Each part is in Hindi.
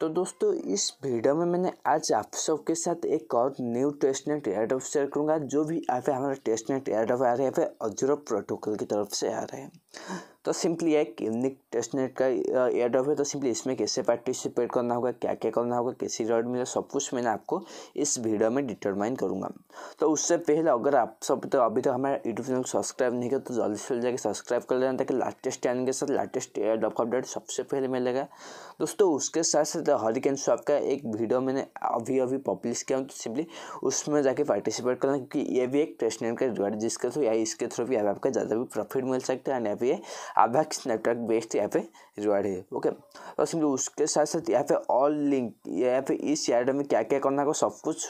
तो दोस्तों इस वीडियो में मैंने आज आप सबके साथ एक और new test net airdrop share करूंगा जो भी आप हमारे टेस्टनेट टेस्ट नेट एयरडॉप आ रहे हैं वह अजूरा प्रोटोकॉल की तरफ से आ रहे हैं तो सिंपली एक यूनिक टेस्टनेट का एयर ड्रॉप है तो सिंपली इसमें कैसे पार्टिसिपेट करना होगा क्या क्या करना होगा कैसी रॉड मिले सब कुछ मैंने आपको इस वीडियो में डिटरमाइन करूँगा तो उससे पहले अगर आप सब तो अभी तक तो हमारा यूट्यूब चैनल सब्सक्राइब नहीं किया तो जल्दी से जाकर सब्सक्राइब कर लेना ताकि लेटेस्ट चैनल के साथ लेटेस्ट एयर ड्रॉप अपडेट सबसे पहले मिलेगा दोस्तों उसके साथ साथ हरिकेन शॉप का एक वीडियो मैंने अभी अभी पब्लिश किया हूँ तो सिंपली उसमें जाके पार्टिसिपेट करना क्योंकि ये भी एक टेस्टनेट का रिवार्ड जिसके थ्रू या इसके थ्रू भी आपका ज़्यादा भी प्रॉफिट मिल सकता है एंड अभी आवेक स्नैपड्रैग बेस्ड यहाँ पे रिवाइड है ओके और सिंपली उसके साथ साथ यहाँ पे ऑल लिंक यहाँ पे इस एड में क्या क्या करना होगा सब कुछ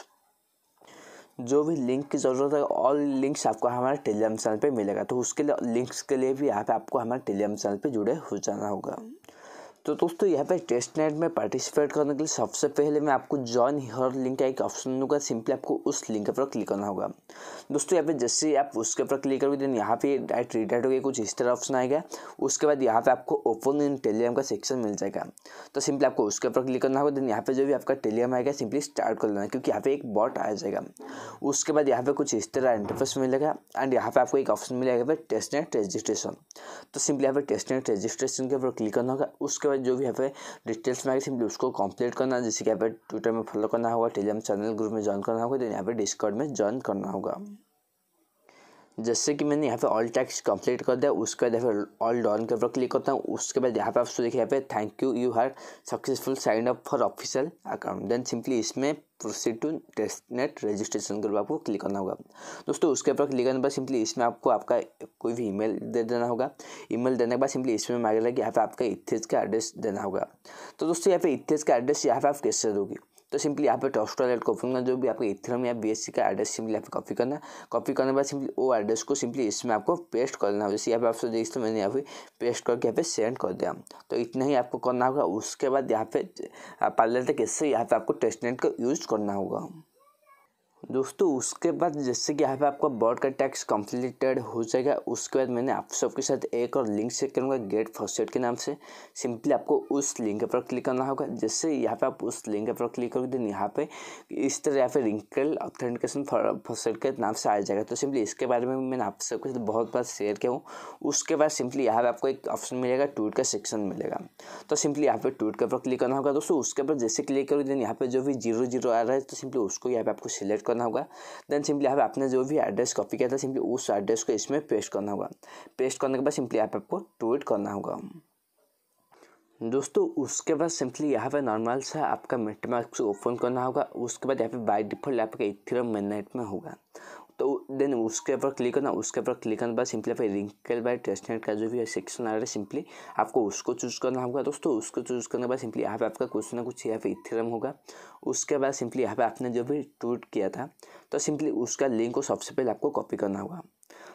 जो भी लिंक की ज़रूरत है ऑल लिंक्स आपको हमारे टेलीग्राम चैनल पे मिलेगा तो उसके लिए लिंक्स के लिए भी यहाँ पे आपको हमारे टेलीग्राम चैनल पे जुड़े हो जाना होगा तो दोस्तों यहाँ पे टेस्ट नेट में पार्टिसिपेट करने के लिए सबसे पहले मैं आपको जॉइन हर लिंक का एक ऑप्शन दूंगा सिंपली आपको उस लिंक पर क्लिक करना होगा दोस्तों यहाँ पे जैसे आप उसके पर क्लिक करोगे देन यहाँ पे डायरेक्ट हो गया कुछ इस तरह ऑप्शन आएगा उसके बाद यहाँ पे आपको ओपन इन टेलीग्राम का सेक्शन मिल जाएगा तो सिंपली आपको उसके पर क्लिक करना होगा देन यहाँ पे जो भी आपका टेलीग्राम आएगा सिंपली स्टार्ट कर लेना क्योंकि यहाँ पे एक बॉट आ जाएगा उसके बाद यहाँ पे कुछ इस तरह इंटरफेस मिलेगा एंड यहाँ पे आपको एक ऑप्शन मिलेगा टेस्ट नेट रजिस्ट्रेशन तो सिंपली यहाँ पे टेस्ट नेट रजिस्ट्रेशन के ऊपर क्लिक करना होगा उसके बाद जो भी यहाँ पे डिटेल्स में सिंपली उसको कंप्लीट करना जैसे कि यहाँ पे ट्विटर में फॉलो करना होगा टेलीग्राम चैनल ग्रुप में ज्वाइन करना होगा देन यहाँ पे डिस्कॉर्ड में ज्वाइन करना होगा जैसे कि मैंने यहाँ पे ऑल टैक्स कंप्लीट कर दिया उसके बाद यहाँ ऑल डॉन के ऊपर क्लिक करता हूँ उसके बाद यहाँ पे आप देखिए यहाँ पे thank you you have successful sign up for official account then simply इसमें प्रोसीड टू टेस्टनेट रजिस्ट्रेशन के ऊपर आपको क्लिक करना होगा दोस्तों उसके ऊपर क्लिक करने के बाद सिंपली इसमें आपको आपका कोई भी ईमेल दे देना होगा ईमेल देने के बाद सिंपली इसमें मांगेगा कि यहाँ पे आपका इथेज का एड्रेस देना होगा तो दोस्तों यहाँ पे इथेज का एड्रेस यहाँ पे आप कैसे दोगे तो सिंपली यहाँ पे टॉस्टर एड कॉपी करना जो भी आपको इथ्रम या बी का एड्रेस सिंपली यहाँ पे कॉपी करना कॉपी करने के बाद सिंपली वो एड्रेस को सिंपली इसमें आपको पेस्ट कर है जैसे यहाँ पे आप देखते सकते मैंने यहाँ पे पेस्ट करके यहाँ पे सेंड कर दिया तो इतना ही आपको करना होगा उसके बाद यहाँ पे पार्लर तक इससे यहाँ पे आपको टेस्टनेट का यूज करना होगा दोस्तों उसके बाद जैसे कि यहाँ पे आपका बॉर्ड का टैक्स कंप्लीटेड हो जाएगा उसके बाद मैंने आप सबके साथ एक और लिंक शेयर करूँगा गेट फर्स्ट एड के नाम से सिंपली आपको उस लिंक पर क्लिक करना होगा जैसे यहाँ पे आप उस लिंक पर क्लिक करोगे देन यहाँ पे इस तरह यहाँ पे रिंकल ऑथेंटिकेशन फर्स्ट एड के नाम से आ जाएगा तो सिंपली इसके बारे में मैंने आप सबके साथ बहुत बार शेयर किया हूँ उसके बाद सिंपली यहाँ पर आपको एक ऑप्शन मिलेगा ट्वीट का सेक्शन मिलेगा तो सिंपली यहाँ पर ट्वीट के ऊपर क्लिक करना होगा दोस्तों उसके बाद जैसे क्लिक करोगे देन यहाँ पर जो भी जीरो जीरो आ रहा है तो सिंपली उसको यहाँ पे आपको सिलेक्ट करना होगा देन सिंपली आप आपने जो भी एड्रेस कॉपी किया था सिंपली उस एड्रेस को इसमें पेस्ट करना होगा पेस्ट करने के बाद सिंपली आप आपको ट्वीट करना होगा दोस्तों उसके बाद सिंपली यहाँ पे नॉर्मल सा आपका मेटामास्क ओपन करना होगा उसके बाद यहाँ पे बाय डिफॉल्ट आपका इथिरम मेन में होगा तो देन उसके ऊपर क्लिक करना उसके ऊपर क्लिक करने के बाद सिंपली फिर रिंकल बाय टेस्टनेट का जो भी सेक्शन आ रहा है सिंपली आपको उसको चूज़ करना होगा दोस्तों उसको चूज़ करने के बाद सिंपली यहाँ पे आपका कुछ ना कुछ यहाँ पे इथेरम होगा उसके बाद सिंपली यहाँ पे आपने जो भी ट्वीट किया था तो सिंपली उसका लिंक को सबसे पहले आपको कॉपी करना होगा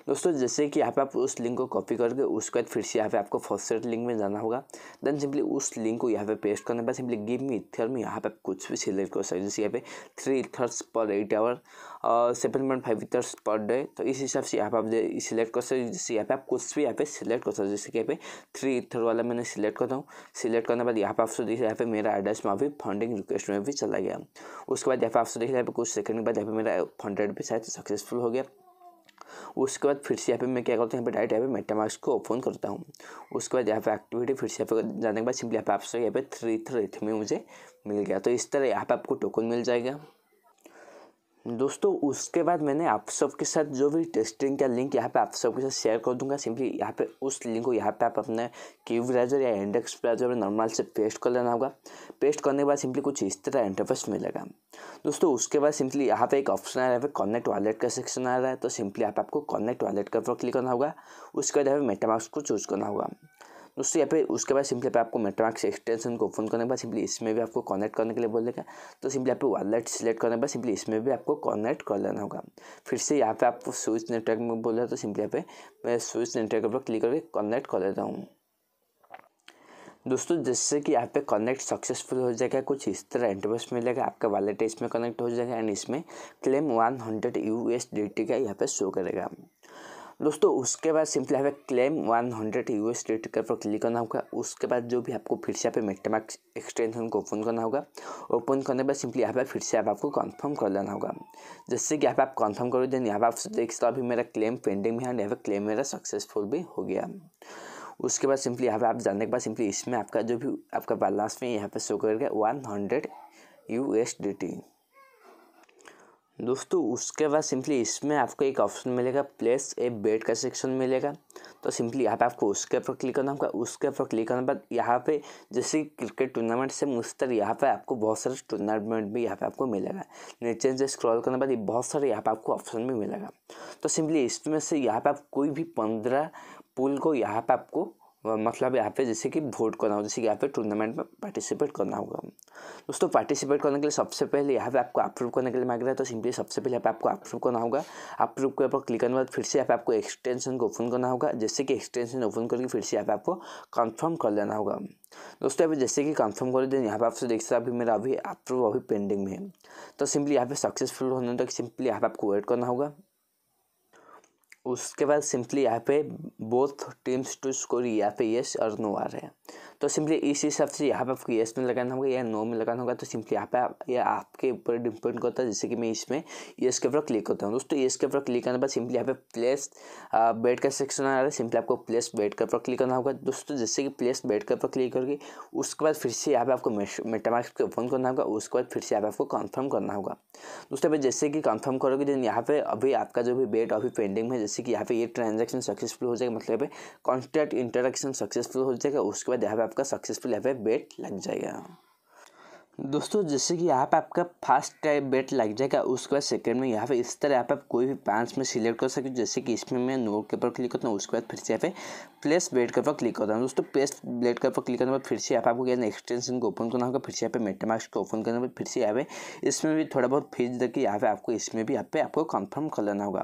दोस्तों जैसे कि यहाँ पे आप उस लिंक को कॉपी करके उसके बाद फिर से यहाँ पे आपको फर्स्ट लिंक में जाना होगा देन सिंपली उस लिंक को यहाँ पे पेस्ट करने के बाद सिंपली गिव मी इथर में यहाँ पे आप कुछ भी सिलेक्ट कर सकते जैसे यहाँ पे three ethers per eight hour seven point five ethers per day तो इस हिसाब से यहाँ पे आप सिलेक्ट कर सकते हैं जैसे यहाँ पे आप कुछ भी यहाँ पे सिलेक्ट कर सकते जैसे कि यहाँ पे थ्री इथर वाला मैंने सिलेक्ट करता हूँ सिलेक्ट करने के बाद यहाँ पे आपसे देखिए यहाँ पे मेरा एड्रेस में अभी फंडिंग रिक्वेस्ट में भी चला गया उसके बाद यहाँ पे आपसे देखिए यहाँ पे कुछ सेकंड के बाद यहाँ पे मेरा फंड्रेड भी शायद सक्सेसफुल हो गया उसके बाद फिर से यहाँ पे मैं क्या करता हूँ यहाँ पे डायरेक्ट यहाँ पे मार्क्स को ओपन करता हूँ उसके बाद यहाँ पे एक्टिविटी फिर से यहाँ पे जाने के बाद सिंपली यहाँ पे आपसे यहाँ पे थ्री थ्री में मुझे मिल गया तो इस तरह यहाँ पे आपको टोकन मिल जाएगा दोस्तों उसके बाद मैंने आप सबके साथ जो भी टेस्टिंग का लिंक यहाँ पे आप सबके साथ शेयर कर दूंगा सिंपली यहाँ पे उस लिंक को यहाँ पे आप अपने की ब्राउजर या इंडेक्स ब्राउजर में नॉर्मल से पेस्ट कर लेना होगा पेस्ट करने के बाद सिंपली कुछ इस तरह इंटरफेस मिलेगा दोस्तों उसके बाद सिंपली यहाँ पे एक ऑप्शन आ रहा है कॉनेक्ट वॉलेट का सेक्शन आ रहा है तो सिंपली यहाँ पे आपको कॉनेक्ट वॉलेट का ऊपर क्लिक करना होगा उसके बाद यहाँ पे मेटामास्क को चूज करना होगा दोस्तों यहाँ पे उसके बाद सिंपली पे आपको मेटामार्क्स एक्सटेंशन को ओपन करने के बाद सिंपली इसमें भी आपको कनेक्ट करने के लिए बोलेगा तो सिंपली आप वॉलेट सिलेक्ट करने के बाद सिंपली इसमें भी आपको कनेक्ट कर लेना होगा फिर से यहाँ पे आपको स्विच नेटवर्क में बोल रहा तो सिंपली यहाँ पे मैं स्विच नेटवर्क पर क्लिक करके कनेक्ट कर लेता हूँ दोस्तों जैसे कि यहाँ पे कनेक्ट सक्सेसफुल हो जाएगा कुछ इस तरह इंटरवेस मिलेगा आपका वॉलेट इसमें कनेक्ट हो जाएगा एंड इसमें claim one hundred U S D T का यहाँ पे शो करेगा दोस्तों उसके बाद सिंपली हमें claim one hundred U S ticket पर क्लिक करना होगा उसके बाद जो भी आपको फिर से आप पे मेटामार्क एक्सटेंशन को ओपन करना होगा ओपन करने के बाद सिंपली यहाँ पर फिर से आप आपको कंफर्म कर लेना होगा जैसे कि यहाँ पर आप कंफर्म करो देन यहाँ पर आप देख सकते हो अभी मेरा क्लेम पेंडिंग भी है यहाँ पर क्लेम मेरा सक्सेसफुल भी हो गया उसके बाद सिंपली यहाँ पर आप जाने के बाद सिंपली इसमें आपका जो भी आपका बैलेंस में यहाँ पर शो करेगा one hundred U S D T दोस्तों उसके बाद सिंपली इसमें आपको एक ऑप्शन मिलेगा प्लेस ए बेड का सेक्शन मिलेगा तो सिंपली यहाँ पे आपको उसके ऊपर क्लिक करना होगा उसके ऊपर क्लिक करने बाद यहाँ पे जैसे क्रिकेट टूर्नामेंट से मुस्तर यहाँ पे आपको बहुत सारे टूर्नामेंट भी यहाँ पे आपको मिलेगा नीचे से स्क्रॉल करने के बाद बहुत सारे यहाँ पर आपको ऑप्शन भी मिलेगा तो सिंपली इसमें से यहाँ पर आप कोई भी पंद्रह पुल को यहाँ पर आपको मतलब यहाँ पे जैसे कि वोट करना हो जैसे कि यहाँ पे टूर्नामेंट में पार्टिसिपेट करना होगा दोस्तों पार्टिसिपेट करने के लिए सबसे पहले यहाँ पे आपको अप्रूव करने के लिए मांग रहा है तो सिंपली सबसे पहले यहाँ पे आपको अप्रूव करना होगा अप्रूव के ऊपर क्लिक करने के बाद फिर से यहाँ पे आपको एक्सटेंशन को ओपन करना होगा जैसे कि एक्सटेंशन ओपन करके फिर से यहाँ पे आपको कन्फर्म कर लेना होगा दोस्तों यहाँ जैसे कि कन्फर्म कर दें यहाँ पे आपसे देख सकते हैं अभी मेरा अभी अप्रूव अभी पेंडिंग में है तो सिंपली यहाँ पे सक्सेसफुल होने तक सिंपली यहाँ पे आपको वेट करना होगा उसके बाद सिंपली यहाँ पे बोथ टीम्स टू स्कोर यहाँ पे यस और नो आ रहे हैं तो सिंपली इस हिसाब से यहाँ पे आपको येस में लगाना होगा या नो में लगाना होगा तो सिंपली यहाँ पे आप ये आपके ऊपर डिपेंड करता है जैसे कि मैं इसमें येस के ऊपर क्लिक करता हूँ दोस्तों येस के ऊपर क्लिक करने पर सिंपली यहाँ पे प्लेस बेड का सेक्शन आ रहा है सिंपली आपको प्लेस बेड के ऊपर क्लिक करना होगा दोस्तों जैसे कि प्लेस बेड के ऊपर क्लिक करके उसके बाद फिर से यहाँ पे आपको को ओपन करना होगा उसके बाद फिर से यहाँ पे आपको कन्फर्म करना होगा दोस्तों अभी जैसे कि कन्फर्म करोगे दिन यहाँ पे अभी आपका जो भी बेड अभी पेंडिंग में जैसे कि यहाँ पे ये ट्रांजेक्शन सक्सेसफुल हो जाएगा मतलब कॉन्टैक्ट इंटरेक्शन सक्सेसफुल हो जाएगा उसके बाद पे आपका सक्सेसफुल यहाँ पे बेट लग जाएगा दोस्तों जैसे कि यहाँ पे आपका फर्स्ट टाइप बेट लग जाएगा उसके बाद सेकंड में यहाँ पे इस तरह आप कोई भी पांच में सिलेक्ट कर सकते हो जैसे कि इसमें मैं नो के ऊपर क्लिक करता हूँ उसके बाद फिर से यहाँ पे प्लेस बेट के ऊपर क्लिक करता हूँ दोस्तों प्लेस बेट के ऊपर क्लिक करने के बाद फिर से आपको क्या एक्सटेंशन को ओपन करना होगा फिर से यहाँ पे मार्क्स को ओपन करने के बाद फिर से यहाँ पे इसमें भी थोड़ा बहुत फीस देखिए यहाँ पे आपको इसमें भी यहाँ पे आपको कन्फर्म कर लेना होगा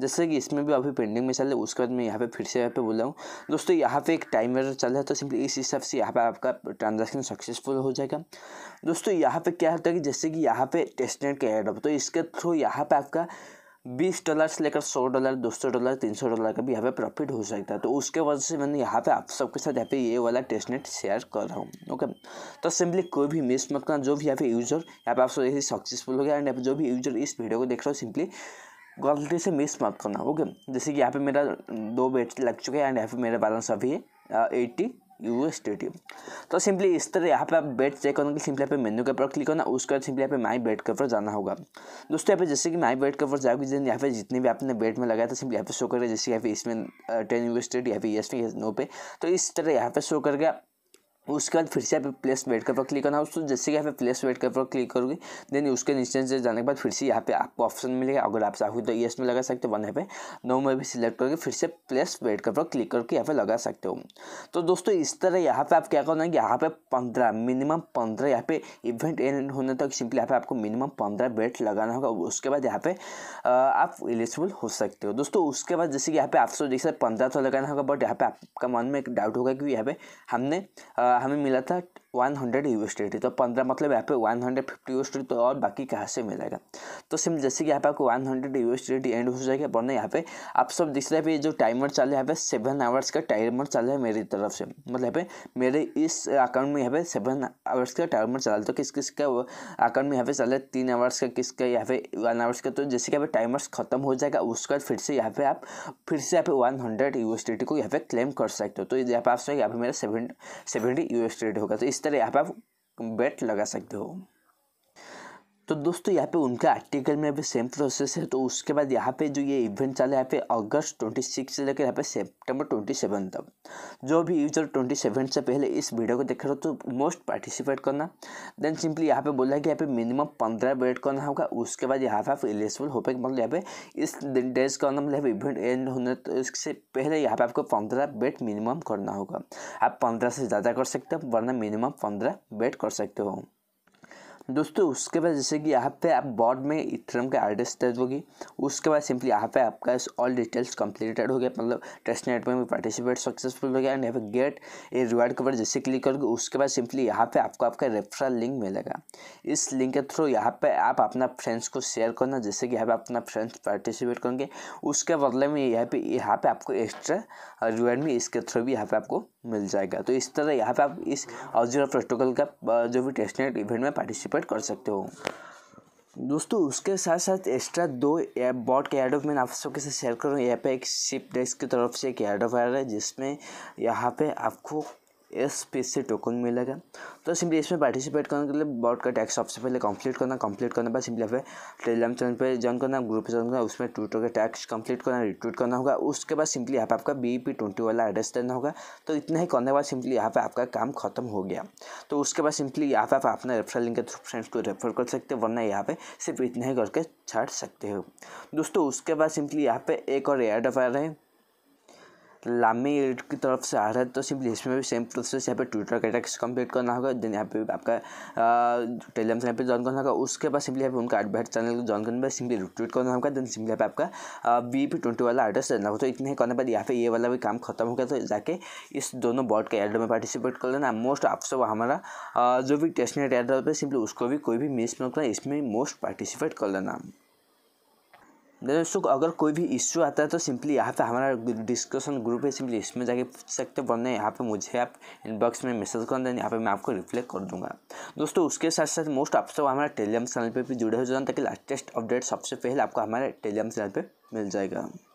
जैसे कि इसमें भी अभी पेंडिंग में चल रहा है उसके बाद मैं यहाँ पे फिर से यहाँ पे बोल रहा हूँ दोस्तों यहाँ पे एक टाइमर चल रहा है तो सिंपली इस हिसाब से यहाँ पे आपका ट्रांजेक्शन सक्सेसफुल हो जाएगा दोस्तों यहाँ पे क्या होता है कि जैसे कि यहाँ पे टेस्टनेट के एड तो इसके थ्रू यहाँ पे आपका बीस डॉलर से लेकर सौ डॉलर दो सौ डॉलर तीन सौ डॉलर का भी यहाँ पे प्रॉफिट हो सकता है तो उसके वजह से मैंने यहाँ पे आप सबके साथ यहाँ पे ये वाला टेस्टनेट शेयर कर रहा हूँ ओके तो सिंपली कोई भी मिस मत करना जो भी यहाँ पे यूज़र यहाँ पे आप सब सक्सेसफुल हो गया एंड जो भी यूज़र इस वीडियो को देख रहा हो सिंपली गलती से मिस मत करना ओके जैसे कि यहाँ पे मेरा दो बेट लग चुके हैं एंड यहाँ पे मेरा बैलेंस अभी है एट्टी यू स्टेडियम तो सिंपली इस तरह यहाँ पे आप बेट चेक करने के सिंपली यहाँ पे मेन्यू के ऊपर क्लिक करना उसके बाद सिंपली यहाँ पे माई बेट के ऊपर जाना होगा दोस्तों यहाँ पे जैसे कि माई बेट के ऊपर जाओगे दिन यहाँ पे जितने भी आपने बेट में लगाया था सिंपली यहाँ पे शो करेगा जैसे यहाँ पे इसमें टेन यू स्टेट यहाँ पे यस नो पे तो इस तरह यहाँ पे शो कर गया उसके बाद फिर से आप प्लेस वेट कर पर क्लिक करना दोस्तों जैसे कि यहाँ पे प्लेस वेट कर पर क्लिक करोगे देन उसके नीचे से जाने के बाद फिर से यहाँ पे आपको ऑप्शन मिलेगा अगर आप चाहोगे तो येस में लगा सकते हो वन यहाँ पे नो में भी सिलेक्ट करके फिर से प्लेस वेट कर पर क्लिक करके यहाँ पे लगा सकते हो तो दोस्तों इस तरह यहाँ पे आप क्या करना है यहाँ पे पंद्रह मिनिमम पंद्रह यहाँ पे इवेंट एंड होने तक सिंपली यहाँ पे आपको मिनिमम पंद्रह बेट लगाना होगा उसके बाद यहाँ पे आप एलिजिबल हो सकते हो दोस्तों उसके बाद जैसे कि यहाँ पे आपसे तो जैसे पंद्रह तो लगाना होगा बट यहाँ पे आपका मन में एक डाउट होगा कि यहाँ पे हमने हमें मिला था वन हंड्रेड यू एस तो पंद्रह मतलब यहाँ पे वन हंड्रेड फिफ्टी यू तो और बाकी कहाँ से मिलेगा तो सिम जैसे कि यहाँ पे आपको one hundred U S end हो जाएगा वरना यहाँ पे आप सब दिख रहे हैं जो टाइमर चल रहा है यहाँ पे सेवन आवर्स का टाइमर चल रहा है मेरी तरफ से मतलब यहाँ पे मेरे इस अकाउंट में यहाँ पे सेवन आवर्स का टाइमर चला तो किस किस का अकाउंट में यहाँ पे चल रहा है तीन आवर्स का किसका यहाँ पे वन आवर्स का तो जैसे कि यहाँ पे टाइमर्स खत्म हो जाएगा उसका फिर से यहाँ पे आप फिर से यहाँ पे वन हंड्रेड यू को यहाँ पे क्लेम कर सकते हो तो यहाँ पे आप यहाँ पे मेरा सेवन सेवेंटी यू होगा तो इस तरह आप, आप बैट लगा सकते हो तो दोस्तों यहाँ पे उनके आर्टिकल में अभी सेम प्रोसेस है तो उसके बाद यहाँ पे जो ये इवेंट चला है यहाँ पे अगस्त ट्वेंटी सिक्स से लेकर यहाँ पे सितंबर ट्वेंटी सेवन तक जो भी यूजर ट्वेंटी सेवन से पहले इस वीडियो को देख रहे हो तो मोस्ट पार्टिसिपेट करना देन सिंपली यहाँ पे बोला है कि यहाँ पे मिनिमम पंद्रह वेट करना होगा उसके बाद यहाँ पे आप एलिजिबल हो पे मतलब यहाँ पे इस डेज का मतलब इवेंट एंड होने तो इससे पहले यहाँ पे आपको पंद्रह बेट मिनिमम करना होगा आप पंद्रह से ज़्यादा कर सकते हो वरना मिनिमम पंद्रह बेट कर सकते हो दोस्तों उसके बाद जैसे कि यहाँ पे आप बॉर्ड में इथरम का एड्रेस दर्ज होगी उसके बाद सिंपली यहाँ पे आपका ऑल डिटेल्स कंप्लीटेड हो गया मतलब टेस्ट नेट में भी पार्टिसिपेट सक्सेसफुल हो गया एंड यहाँ पे गेट ए रिवार्ड कवर जैसे क्लिक करोगे उसके बाद सिंपली यहाँ पे आपको आपका रेफरल लिंक मिलेगा इस लिंक के थ्रू यहाँ पे आप अपना फ्रेंड्स को शेयर करना जैसे कि यहाँ पे अपना फ्रेंड्स पार्टिसिपेट करेंगे उसके बदले में यहाँ पे यहाँ पे आपको एक्स्ट्रा रिवार्ड में इसके थ्रू भी यहाँ पे आपको मिल जाएगा तो इस तरह यहाँ पे आप इस ऑब्जर्व प्रोटोकॉल का जो भी टेस्टनेट इवेंट में पार्टिसिपेट कर सकते हो दोस्तों उसके साथ साथ एक्स्ट्रा दो ऐप बॉट के एडोप मैंने आप सबके साथ शेयर करूँ यहाँ पे एक शिप डेस्क की तरफ से एक एडोप आ रहा है जिसमें यहाँ पे आपको एस पी से टोकन मिलेगा तो सिंपली इसमें पार्टिसिपेट करने के लिए बॉर्ड का टैक्स सबसे पहले कंप्लीट करना कंप्लीट करने बाद सिंपली हमें टेलीग्राम चैनल पे ज्वाइन करना ग्रुप पे ज्वाइन करना उसमें ट्विटर का टैक्स कंप्लीट करना रिट्वीट करना होगा उसके बाद सिंपली यहाँ पे आपका बी पी ट्वेंटी वाला एड्रेस देना होगा तो इतना ही करने के बाद सिंपली यहाँ पे आपका काम खत्म हो गया तो उसके बाद सिंपली यहाँ पे आप अपना रेफर लिंक के थ्रू फ्रेंड्स को रेफर कर सकते हो वरना यहाँ पे सिर्फ इतना ही करके छाट सकते हो दोस्तों उसके बाद सिंपली यहाँ पे एक और एड रहे है लामी एड की तरफ से आ रहा है तो सिंपली इसमें भी सेम प्रोसेस यहाँ पे ट्विटर का टैक्स कंप्लीट करना होगा देन यहाँ पे आपका टेलीग्राम चैनल पे ज्वाइन करना होगा उसके बाद सिंपली यहाँ पे उनका एडवाइट चैनल को ज्वाइन करने पर सिंपली रिट्वीट करना होगा देन सिंपली यहाँ पे आपका बी पी ट्वेंटी वाला एड्रेस देना होगा तो इतने ही करने बाद यहाँ पे ये वाला भी काम खत्म हो गया तो जाके इस दोनों बॉर्ड के एड में पार्टिसिपेट कर लेना मोस्ट आप सब हमारा जो भी टेस्ट नेट एड्रेस पर सिंपली उसको भी कोई भी मिस न करना इसमें मोस्ट पार्टिसिपेट कर लेना दोस्तों अगर कोई भी इश्यू आता है तो सिंपली यहाँ पे हमारा डिस्कशन ग्रुप है सिंपली इसमें जाके पूछ सकते वरना यहाँ पे मुझे आप इनबॉक्स में मैसेज कर देने यहाँ पे मैं आपको रिफ्लेक्ट कर दूंगा दोस्तों उसके साथ साथ मोस्ट आप सब हमारा टेलीग्राम चैनल पर भी जुड़े हो जाना ताकि लेटेस्ट अपडेट सबसे पहले आपको हमारे टेलीग्राम चैनल पर मिल जाएगा